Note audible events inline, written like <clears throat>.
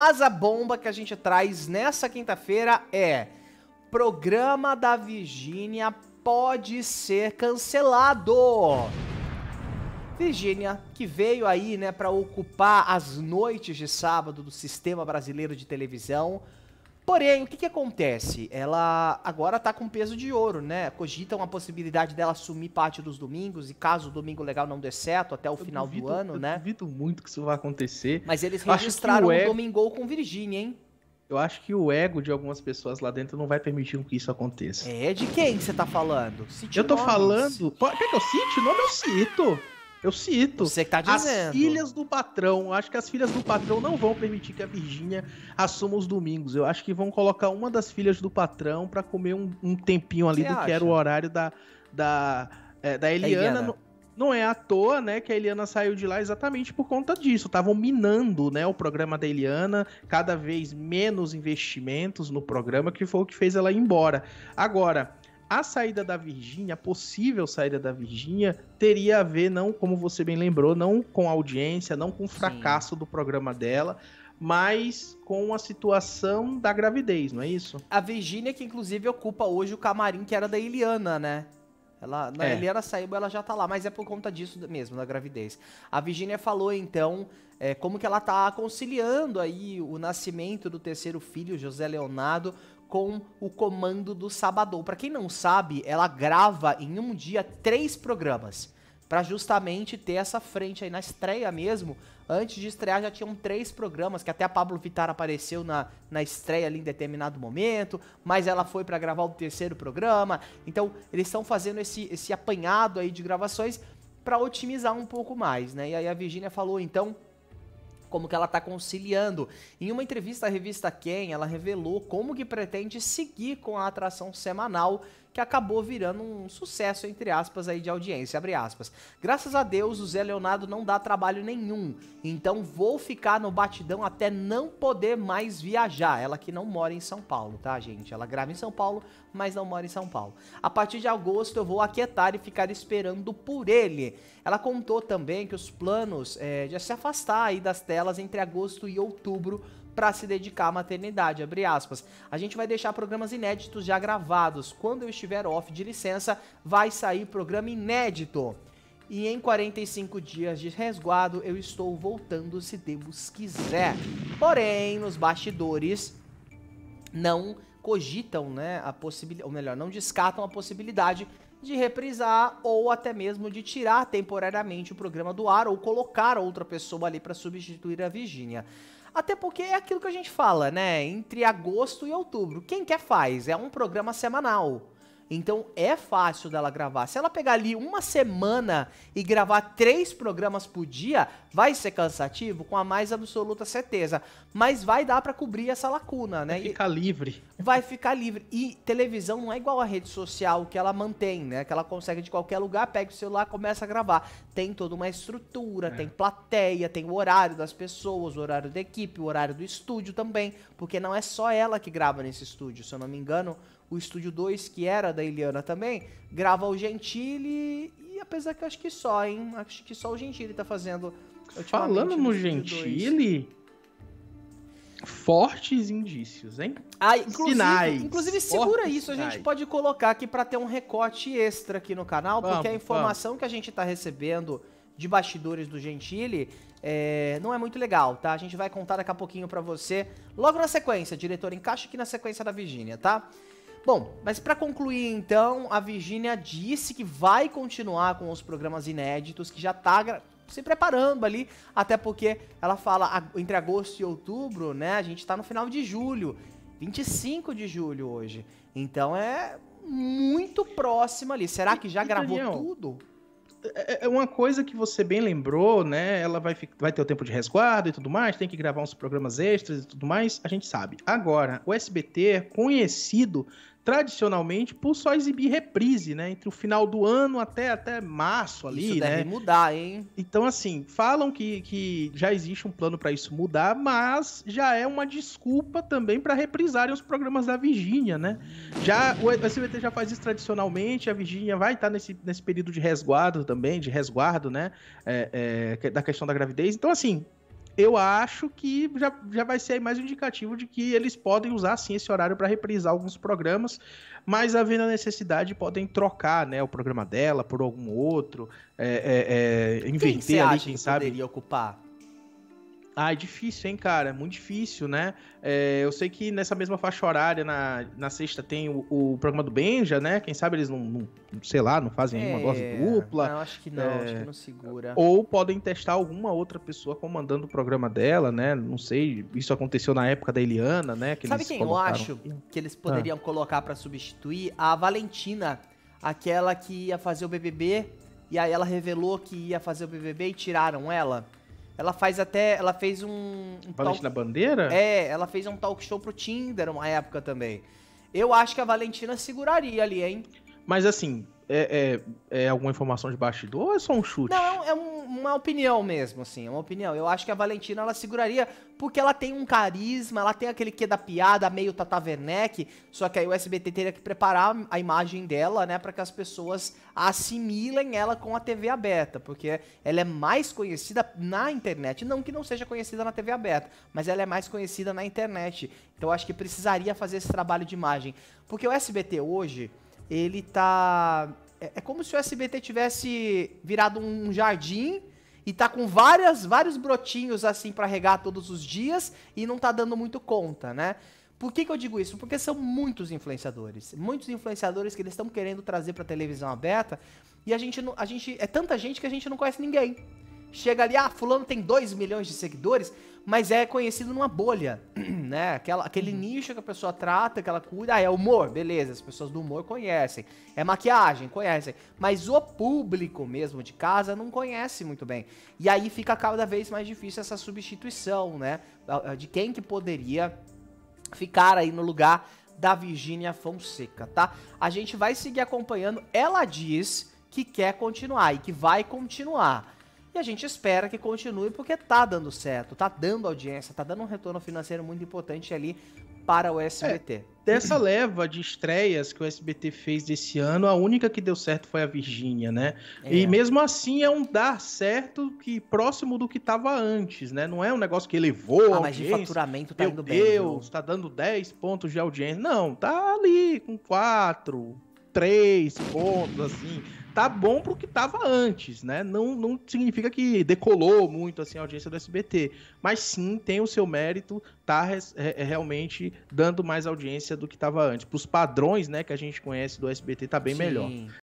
Mas a bomba que a gente traz nessa quinta-feira é: programa da Virgínia pode ser cancelado. Virgínia, que veio aí, né, para ocupar as noites de sábado do sistema brasileiro de televisão, Porém, o que, que acontece? Ela agora está com peso de ouro, né? Cogitam a possibilidade dela assumir parte dos domingos, e caso o domingo legal não dê certo, até o eu final duvido, do ano, eu né? Duvido muito que isso vai acontecer. Mas eles registraram o ego... um com Virgínia, hein? Eu acho que o ego de algumas pessoas lá dentro não vai permitir que isso aconteça. É, de quem você tá falando? Cite eu tô nomes. falando. Quer que eu cite? O nome eu cito. Eu cito. Você que tá dizendo. As filhas do patrão. Acho que as filhas do patrão não vão permitir que a Virgínia assuma os domingos. Eu acho que vão colocar uma das filhas do patrão para comer um, um, tempinho ali Você do acha? que era o horário da, da, é, da Eliana. Eliana não é à toa, né, que a Eliana saiu de lá exatamente por conta disso. Estavam minando, né, o programa da Eliana, cada vez menos investimentos no programa, que foi o que fez ela ir embora. Agora, a saída da Virgínia, a possível saída da Virgínia, teria a ver, não, como você bem lembrou, não com audiência, não com o fracasso Sim. do programa dela, mas com a situação da gravidez, não é isso? A Virgínia, que inclusive ocupa hoje o camarim que era da Eliana, né? Ela, na é. Eliana saiu, ela já tá lá, mas é por conta disso mesmo, da gravidez. A Virginia falou, então, é, como que ela tá conciliando aí o nascimento do terceiro filho, José Leonardo, com o comando do Sabadão. Para quem não sabe, ela grava em um dia três programas para justamente ter essa frente aí na estreia mesmo. Antes de estrear já tinham três programas, que até a Pablo Vitar apareceu na, na estreia ali em determinado momento, mas ela foi para gravar o terceiro programa. Então, eles estão fazendo esse, esse apanhado aí de gravações para otimizar um pouco mais, né? E aí a Virginia falou então como que ela está conciliando. Em uma entrevista à revista Ken, ela revelou como que pretende seguir com a atração semanal que acabou virando um sucesso, entre aspas, aí de audiência, abre aspas. Graças a Deus, o Zé Leonardo não dá trabalho nenhum, então vou ficar no batidão até não poder mais viajar. Ela que não mora em São Paulo, tá, gente? Ela grava em São Paulo, mas não mora em São Paulo. A partir de agosto, eu vou aquietar e ficar esperando por ele. Ela contou também que os planos é, de se afastar aí das telas entre agosto e outubro para se dedicar à maternidade, abre aspas. A gente vai deixar programas inéditos já gravados. Quando eu estiver off de licença, vai sair programa inédito. E em 45 dias de resguardo, eu estou voltando se Deus quiser. Porém, nos bastidores, não cogitam, né, a possibilidade, ou melhor, não descartam a possibilidade de reprisar ou até mesmo de tirar temporariamente o programa do ar ou colocar outra pessoa ali para substituir a Virgínia. Até porque é aquilo que a gente fala, né? Entre agosto e outubro. Quem quer faz? É um programa semanal. Então é fácil dela gravar. Se ela pegar ali uma semana e gravar três programas por dia, vai ser cansativo, com a mais absoluta certeza. Mas vai dar para cobrir essa lacuna, né? Vai ficar e livre. Vai ficar livre. E televisão não é igual a rede social que ela mantém, né? Que ela consegue de qualquer lugar, pega o celular, começa a gravar. Tem toda uma estrutura, é. tem plateia, tem o horário das pessoas, o horário da equipe, o horário do estúdio também, porque não é só ela que grava nesse estúdio, se eu não me engano o Estúdio 2, que era da Iliana também, grava o Gentili e apesar que eu acho que só, hein? Acho que só o Gentili tá fazendo. Falando no, no Gentili. 2 fortes indícios, hein? Ah, inclusive, sinais. Inclusive, segura isso, a gente pode colocar aqui para ter um recorte extra aqui no canal, vamos, porque a informação vamos. que a gente tá recebendo de bastidores do Gentili é, não é muito legal, tá? A gente vai contar daqui a pouquinho para você, logo na sequência, diretor, encaixa aqui na sequência da Virgínia, tá? Bom, mas para concluir então, a Virginia disse que vai continuar com os programas inéditos, que já está se preparando ali, até porque ela fala entre agosto e outubro, né? A gente está no final de julho, 25 de julho hoje. Então é muito próximo ali. Será que já gravou tudo? É, é uma coisa que você bem lembrou, né? Ela vai, vai ter o tempo de resguardo e tudo mais, tem que gravar uns programas extras e tudo mais, a gente sabe. Agora, o SBT é conhecido tradicionalmente por só exibir reprise, né? Entre o final do ano até, até março ali, isso né? deve mudar, hein? Então, assim, falam que, que já existe um plano para isso mudar, mas já é uma desculpa também para reprisarem os programas da Virgínia, né? Já o SBT já faz isso tradicionalmente, a Virgínia vai estar tá nesse, nesse período de resguardo também, de resguardo, né? É, é, é da questão da gravidez. Então, assim, eu acho que já, já vai ser mais um indicativo de que eles podem usar sim esse horário para reprisar alguns programas, mas havendo a necessidade, podem trocar né, o programa dela por algum outro, é, é, é, inverter quem ali, quem sabe. poderia ocupar ah, é difícil, hein, cara? Muito difícil, né? É, eu sei que nessa mesma faixa horária, na, na sexta, tem o, o programa do Benja, né? Quem sabe eles não, não sei lá, não fazem é, uma dose dupla. Não, acho que não, é, acho que não segura. Ou podem testar alguma outra pessoa comandando o programa dela, né? Não sei, isso aconteceu na época da Eliana, né? Que sabe quem colocaram... eu acho que eles poderiam ah. colocar para substituir? A Valentina, aquela que ia fazer o BBB, e aí ela revelou que ia fazer o BBB e tiraram ela. Ela faz até. Ela fez um. um Valentina talk... Bandeira? É, ela fez um talk show pro Tinder uma época também. Eu acho que a Valentina seguraria ali, hein? Mas assim, é, é, é, alguma informação de bastidor ou é só um chute? Não, é, é um, uma opinião mesmo, assim, é uma opinião. Eu acho que a Valentina ela seguraria porque ela tem um carisma, ela tem aquele quê da piada, meio Tata Werneck, só que aí o SBT teria que preparar a imagem dela, né, para que as pessoas assimilem ela com a TV aberta, porque ela é mais conhecida na internet, não que não seja conhecida na TV aberta, mas ela é mais conhecida na internet. Então eu acho que precisaria fazer esse trabalho de imagem, porque o SBT hoje ele tá. É, é, como se o SBT tivesse virado um jardim e tá com várias, vários brotinhos assim para regar todos os dias e não tá dando muito conta, né? Por que, que eu digo isso? Porque são muitos influenciadores, muitos influenciadores que eles estão querendo trazer para televisão aberta e a gente não, a gente é tanta gente que a gente não conhece ninguém. Chega ali, ah, fulano tem 2 milhões de seguidores, mas é conhecido numa bolha, <clears throat> né? Aquela, aquele uhum. nicho que a pessoa trata, que ela cuida. Ah, é humor, beleza, as pessoas do humor conhecem. É maquiagem, conhecem. Mas o público mesmo de casa não conhece muito bem. E aí fica cada vez mais difícil essa substituição, né? De quem que poderia ficar aí no lugar da Virgínia Fonseca, tá? A gente vai seguir acompanhando. Ela diz que quer continuar e que vai continuar. E a gente espera que continue porque tá dando certo, tá dando audiência, tá dando um retorno financeiro muito importante ali para o SBT. É, dessa leva de estreias que o SBT fez desse ano, a única que deu certo foi a Virgínia, né? É. E mesmo assim é um dar certo que próximo do que tava antes, né? Não é um negócio que elevou ah, mas de faturamento tá Meu indo Deus, bem. Meu Deus, tá dando 10 pontos de audiência. Não, tá ali com 4, 3 pontos assim tá bom pro que tava antes, né? Não, não significa que decolou muito assim a audiência do SBT, mas sim tem o seu mérito, tá re é, é, realmente dando mais audiência do que tava antes. Pros padrões, né, que a gente conhece do SBT tá bem sim. melhor.